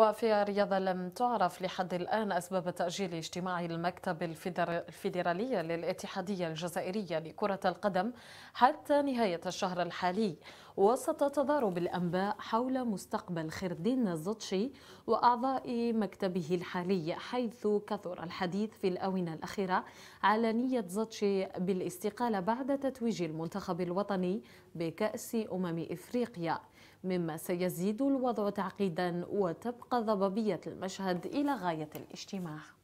وفي رياضة لم تعرف لحد الآن أسباب تأجيل اجتماع المكتب الفيدرالي للاتحادية الجزائرية لكرة القدم حتى نهاية الشهر الحالي وسط تضارب الأنباء حول مستقبل خردين الزطشي وأعضاء مكتبه الحالي حيث كثر الحديث في الآونة الأخيرة على نية زطشي بالاستقالة بعد تتويج المنتخب الوطني بكأس أمم إفريقيا مما سيزيد الوضع تعقيدا وتبقى ضبابية المشهد إلى غاية الاجتماع